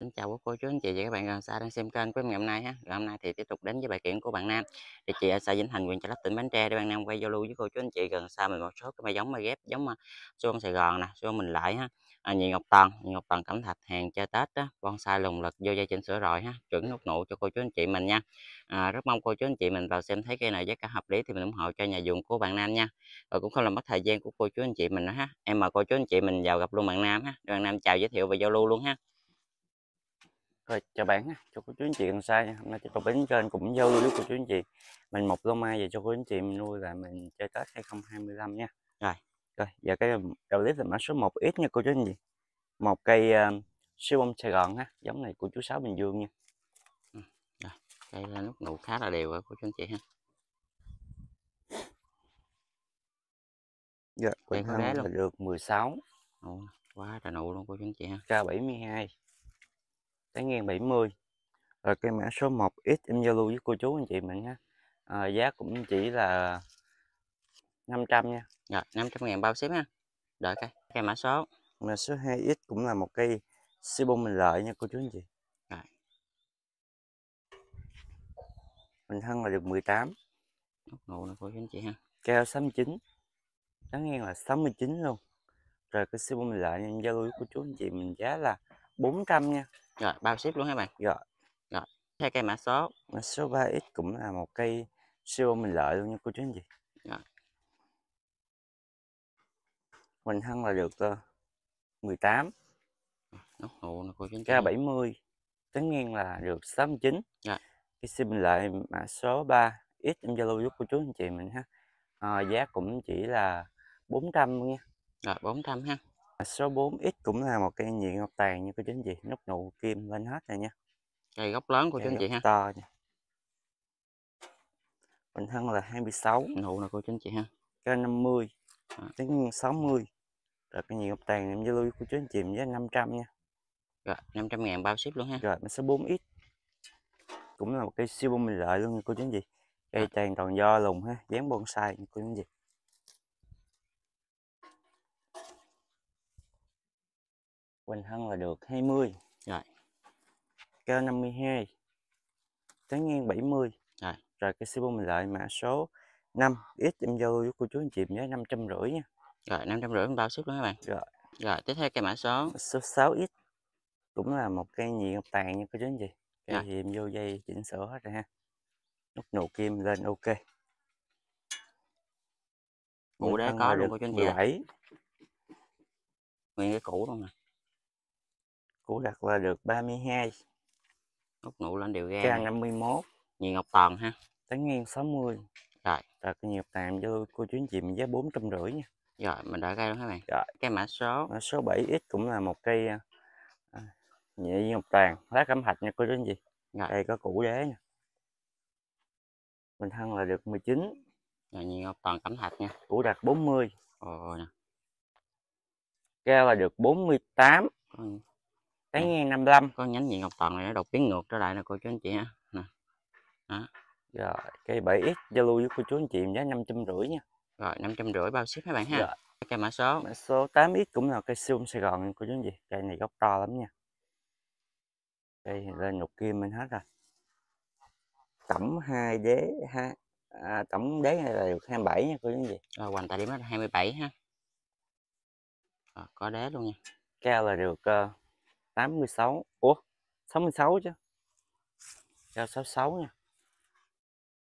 Xin chào quý cô chú anh chị và các bạn gần à, xa đang xem kênh của em ngày hôm nay ha. Ngày hôm nay thì tiếp tục đến với bài kiện của bạn Nam. Địa chị ở xã Vĩnh Thành, huyện Chợ Lách, tỉnh Bến Tre để bạn Nam quay giao lưu với cô chú anh chị gần xa mình một số cái bài giống mai ghép giống à, xuân Sài Gòn nè, xuân mình lại ha. À, nhị ngọc Tần, nhị ngọc Tần cẩm thạch hàng chơi Tết á, bonsai lùng lực vô dây chỉnh sửa rồi ha, chuẩn nút nụ cho cô chú anh chị mình nha. À, rất mong cô chú anh chị mình vào xem thấy cây này giá cả hợp lý thì mình ủng hộ cho nhà vườn của bạn Nam nha. và cũng không làm mất thời gian của cô chú anh chị mình nữa ha. Em mời cô chú anh chị mình vào gặp luôn bạn Nam ha. Bạn Nam chào giới thiệu và giao lưu luôn ha. Rồi chào bạn cho cô chú anh chị cần sai nha. Hôm nay tiếp tục đến kênh cũng giao lưu với cô chú anh chị. Mình một lô mai về cho cô chú anh chị mình nuôi là mình chơi Tết 2025 nha. Rồi. Rồi, giờ cái đầu clip là mã số 1X nha cô chú anh chị. Một cây uh, siêu bông Sài Gòn ha, giống này của chú Sáu Bình Dương nha. Ừ, rồi, cây nút nụ khá là đều rồi cô chú anh chị ha. Dạ, cây con bé luôn. được 16. Ồ, quá trời nụ luôn cô chú anh chị ha. K72 cái ngang 70 rồi cây mã số 1 x em giao lưu với cô chú anh chị mình ha à, giá cũng chỉ là 500 nha rồi 500 ngàn bao xếp nha đợi cây cây mã số mã số 2x cũng là một cây si bông mình lợi nha cô chú anh chị rồi. mình thân là được 18 ngủ nè cô chú anh chị ha keo 69 đáng ngang là 69 luôn rồi cái siêu mình lại em giao lưu cô chú anh chị mình giá là 400 nha rồi bao ship luôn các bạn dạ. rồi rồi theo cây mã số mã số 3x cũng là một cây siêu mình lợi luôn nha cô chú anh chị rồi. mình hăng là được uh, 18 nó hụ nè cô chú anh chị 70 tính ngang là được 69 rồi. Dạ. cái sim mình lợi mã số 3 x em zalo giúp cô chú anh chị mình ha à, giá cũng chỉ là 400 nha rồi 400 ha số 4X cũng là một cây nhị ngọc tàn như cô chính chị nút nụ kim lên hết rồi nha cây gốc lớn của chính chị ha to nha bình thân là 26 nụ là cô chính chị ha cây 50 à. tính 60 rồi cây nhị ngọc tàn em giao lưu của chính chị với 500 nha rồi 500 ngàn bao ship luôn ha rồi số 4X cũng là một cây siêu bông mình lợi luôn nha cô chính chị cây à. tàn toàn do lùng ha dán bonsai như cô chính chị quanh thân là được 20 rồi cao 52 trái ngang 70 rồi rồi cái siêu mình lại mã số 5 ít em vô với cô chú anh chị nhớ 550 nha rồi 550 mình bao ship luôn các bạn rồi rồi tiếp theo cái mã số số 6 ít cũng là một cây nhị ngọc tàn nha cô chú anh chị cây thì em vô dây chỉnh sửa hết rồi ha nút nụ kim lên ok ngủ đá có luôn cô chú anh chị. 17. Nguyên cái cũ luôn nè củ đặt là được 32 ốc nụ lên đều ra trang 51 nhị ngọc toàn ha tán ngang 60 rồi cái nhiều tạm cho cô chú anh chị mình giá 450 nha rồi mình đã cây luôn các bạn rồi. Dạ. cái mã số mã số 7x cũng là một cây à, à, nhị ngọc toàn lá cẩm hạch nha cô chú anh chị rồi. đây có củ đế nha mình thân là được 19 rồi nhị ngọc toàn cẩm hạch nha củ đặt 40 ồ nè cao là được 48 con cái ngang 55 con nhánh nhị ngọc toàn này nó đột biến ngược trở lại nè cô chú anh chị ha nè đó rồi cây 7x Zalo với cô chú anh chị giá năm trăm rưỡi nha rồi năm trăm rưỡi bao ship các bạn ha rồi. Dạ. cây mã số mã số 8x cũng là cây siêu Sài Gòn cô chú anh chị cây này gốc to lắm nha cây lên nhục kim mình hết rồi tổng hai đế ha à, tổng đế này là được 27 nha cô chú anh chị rồi hoành tại điểm hết 27 ha rồi, có đế luôn nha keo là được uh, 86 Ủa 66 chứ Giao 66 nha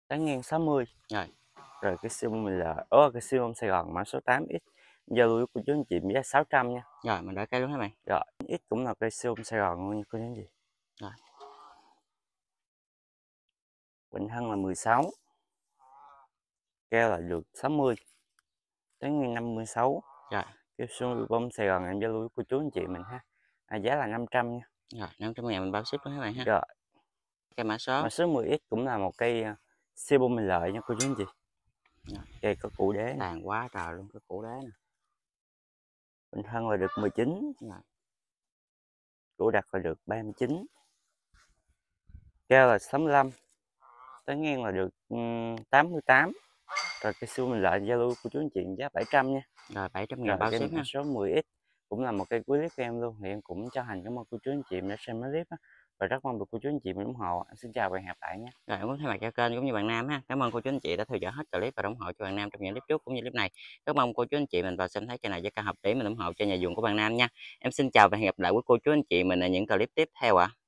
Tán ngang 60 Rồi Rồi cái siêu mình là Ủa cái siêu Sài Gòn mã số 8X Giao lưu của chú anh chị giá 600 nha Rồi mình đã cây luôn hả mày Rồi X cũng là cây siêu Sài Gòn luôn nha cô chú anh Rồi Bình Hân là 16 Keo là được 60 Tán ngang 56 Rồi Kêu siêu bông Sài Gòn em giao lưu của chú anh chị mình ha à, giá là 500 nha rồi 500 ngàn mình bao ship đó các bạn ha rồi cây mã số mã số 10x cũng là một cây ờ, siêu bông mình lợi nha cô chú anh chị rồi. cây có củ đế tàn quá trời luôn cái củ đế nè bình thân là được 19 rồi củ đặt là được 39 keo là 65 tới ngang là được 88 rồi cây siêu mình lợi Zalo của chú anh chị giá 700 nha rồi 700 ngàn bao ship ha mã số 10x cũng là một cái cuối clip của em luôn thì em cũng cho thành cảm ơn cô chú anh chị đã xem clip á và rất mong được cô chú anh chị mình ủng hộ em xin chào và hẹn gặp lại nhé rồi em cũng thay mặt cho kênh cũng như bạn nam ha cảm ơn cô chú anh chị đã theo dõi hết clip và ủng hộ cho bạn nam trong những clip trước cũng như clip này rất mong cô chú anh chị mình vào xem thấy cái này với cả hợp lý mình ủng hộ cho nhà vườn của bạn nam nha em xin chào và hẹn gặp lại với cô chú anh chị mình ở những clip tiếp theo ạ à.